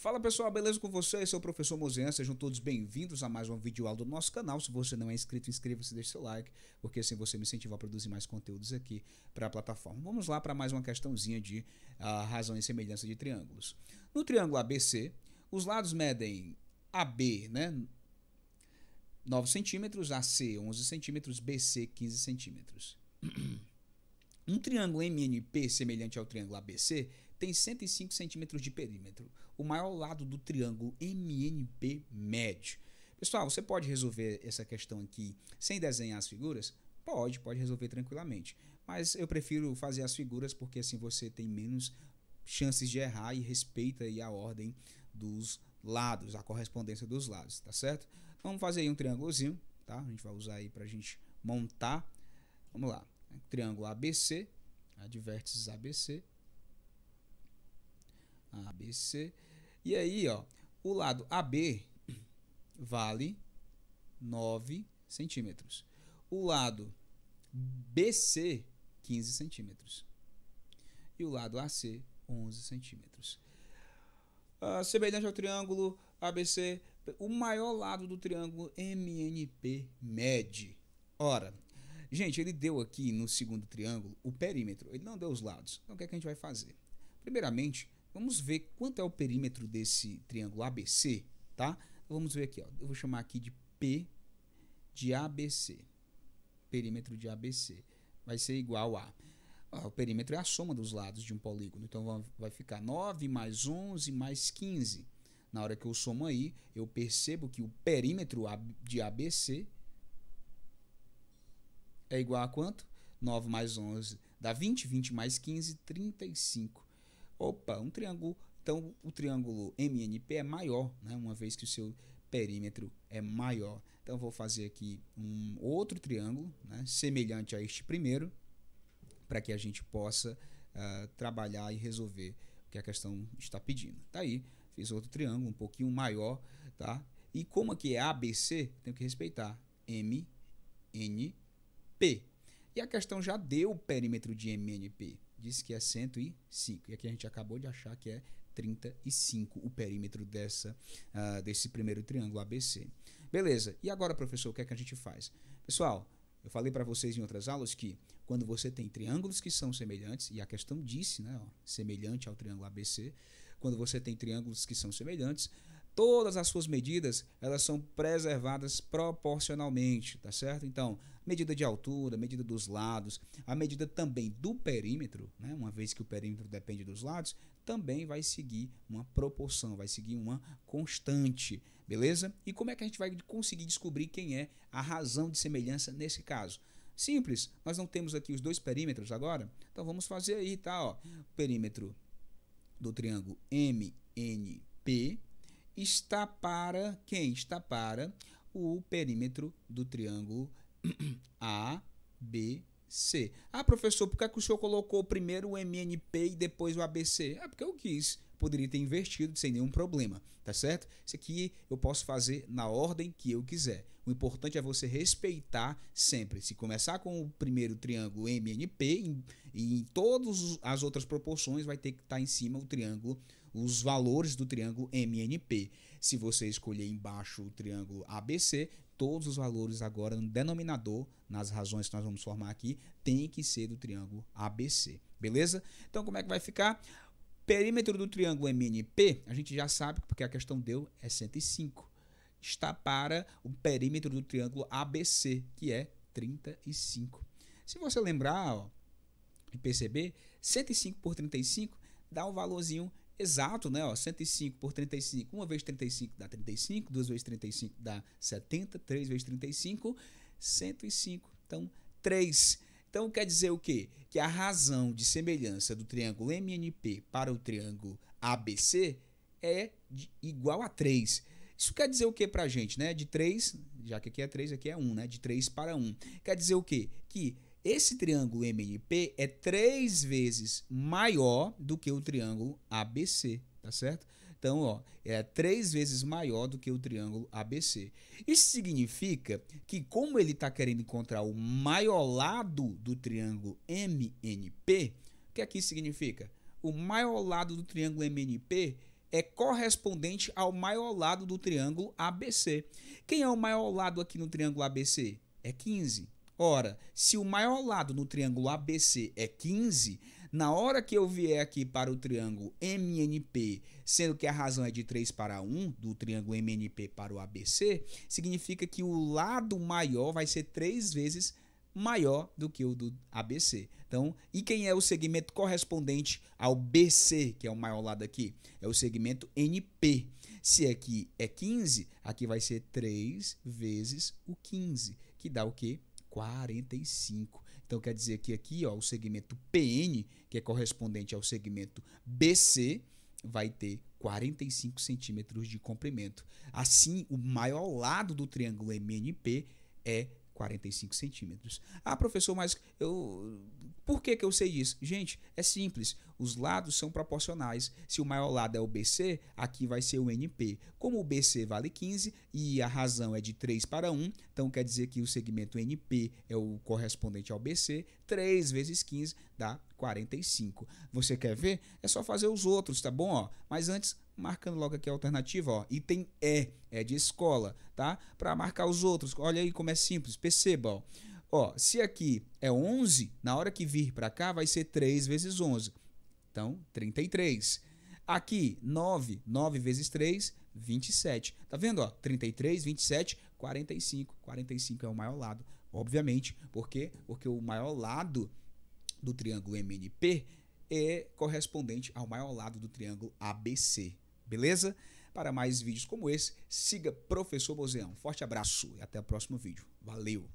Fala pessoal, beleza com vocês? Eu sou o professor Mozean, sejam todos bem-vindos a mais um vídeo aula do nosso canal. Se você não é inscrito, inscreva-se, deixe seu like, porque assim você me incentiva a produzir mais conteúdos aqui para a plataforma. Vamos lá para mais uma questãozinha de uh, ah, razão e semelhança de triângulos. No triângulo ABC, os lados medem AB, né? 9 centímetros, AC 11 centímetros, BC 15 centímetros. Um triângulo MNP semelhante ao triângulo ABC tem 105 centímetros de perímetro, o maior lado do triângulo MNP médio. Pessoal, você pode resolver essa questão aqui sem desenhar as figuras? Pode, pode resolver tranquilamente. Mas eu prefiro fazer as figuras porque assim você tem menos chances de errar e respeita aí a ordem dos lados, a correspondência dos lados, tá certo? Vamos fazer aí um triângulozinho, tá? A gente vai usar aí a gente montar. Vamos lá. Triângulo ABC, a ABC. ABC. E aí, ó, o lado AB vale 9 centímetros. O lado BC, 15 centímetros. E o lado AC, 11 centímetros. Ah, semelhante ao triângulo ABC, o maior lado do triângulo MNP mede. Ora, gente, ele deu aqui no segundo triângulo o perímetro, ele não deu os lados. Então o que, é que a gente vai fazer? Primeiramente, Vamos ver quanto é o perímetro desse triângulo ABC, tá? Vamos ver aqui, ó. Eu vou chamar aqui de P de ABC. Perímetro de ABC vai ser igual a o perímetro é a soma dos lados de um polígono. Então vai ficar 9 mais 11 mais 15. Na hora que eu somo aí, eu percebo que o perímetro de ABC é igual a quanto? 9 mais 11 dá 20, 20 mais 15, 35. Opa, um triângulo. Então o triângulo MNP é maior, né? uma vez que o seu perímetro é maior. Então vou fazer aqui um outro triângulo, né? semelhante a este primeiro, para que a gente possa uh, trabalhar e resolver o que a questão está pedindo. Tá aí, fiz outro triângulo um pouquinho maior, tá? E como aqui é ABC, tenho que respeitar MNP E a questão já deu o perímetro de MNP disse que é 105. E aqui a gente acabou de achar que é 35 o perímetro dessa, uh, desse primeiro triângulo ABC. Beleza, e agora, professor, o que é que a gente faz? Pessoal, eu falei para vocês em outras aulas que quando você tem triângulos que são semelhantes, e a questão disse, né, ó, semelhante ao triângulo ABC, quando você tem triângulos que são semelhantes, todas as suas medidas elas são preservadas proporcionalmente, tá certo? Então, medida de altura, medida dos lados, a medida também do perímetro, né? uma vez que o perímetro depende dos lados, também vai seguir uma proporção, vai seguir uma constante, beleza? E como é que a gente vai conseguir descobrir quem é a razão de semelhança nesse caso? Simples, nós não temos aqui os dois perímetros agora, então vamos fazer aí, tá? Ó, perímetro do triângulo MNP está para quem? Está para o perímetro do triângulo ABC. Ah, professor, por que, é que o senhor colocou primeiro o MNP e depois o ABC? Ah, porque eu quis. Poderia ter invertido sem nenhum problema, tá certo? Isso aqui eu posso fazer na ordem que eu quiser. O importante é você respeitar sempre. Se começar com o primeiro triângulo MNP, em, em todas as outras proporções vai ter que estar tá em cima o triângulo os valores do triângulo MNP. Se você escolher embaixo o triângulo ABC, todos os valores agora no denominador, nas razões que nós vamos formar aqui, tem que ser do triângulo ABC, beleza? Então como é que vai ficar? Perímetro do triângulo MNP, a gente já sabe porque a questão deu é 105. Está para o perímetro do triângulo ABC, que é 35. Se você lembrar ó, e perceber, 105 por 35 dá um valorzinho exato, né? Ó, 105 por 35, 1 vezes 35 dá 35, 2 vezes 35 dá 70, 3 vezes 35, 105. Então, 3. Então quer dizer o quê? Que a razão de semelhança do triângulo MNP para o triângulo ABC é de, igual a 3. Isso quer dizer o que a gente, né? De 3, já que aqui é 3, aqui é 1, né? De 3 para 1. Quer dizer o quê? Que esse triângulo MNP é três vezes maior do que o triângulo ABC, tá certo? Então, ó, é três vezes maior do que o triângulo ABC. Isso significa que, como ele está querendo encontrar o maior lado do triângulo MNP, o que aqui significa? O maior lado do triângulo MNP é correspondente ao maior lado do triângulo ABC. Quem é o maior lado aqui no triângulo ABC? É 15. Ora, se o maior lado no triângulo ABC é 15, na hora que eu vier aqui para o triângulo MNP, sendo que a razão é de 3 para 1, do triângulo MNP para o ABC, significa que o lado maior vai ser 3 vezes maior do que o do ABC. Então, e quem é o segmento correspondente ao BC, que é o maior lado aqui? É o segmento NP. Se aqui é 15, aqui vai ser 3 vezes o 15, que dá o quê? 45. Então quer dizer que aqui, ó, o segmento PN, que é correspondente ao segmento BC, vai ter 45 centímetros de comprimento. Assim, o maior lado do triângulo MNP é 45 centímetros. Ah, professor, mas eu. Por que, que eu sei isso? Gente, é simples. Os lados são proporcionais. Se o maior lado é o BC, aqui vai ser o NP. Como o BC vale 15 e a razão é de 3 para 1, então quer dizer que o segmento NP é o correspondente ao BC. 3 vezes 15 dá 45. Você quer ver? É só fazer os outros, tá bom? Ó, mas antes, marcando logo aqui a alternativa, ó, item E, é de escola, tá? Para marcar os outros, olha aí como é simples, perceba, ó. Ó, se aqui é 11, na hora que vir para cá vai ser 3 vezes 11. Então, 33. Aqui, 9. 9 vezes 3, 27. Tá vendo? Ó? 33, 27, 45. 45 é o maior lado, obviamente. Por quê? Porque o maior lado do triângulo MNP é correspondente ao maior lado do triângulo ABC. Beleza? Para mais vídeos como esse, siga Professor Bozeão. Forte abraço e até o próximo vídeo. Valeu!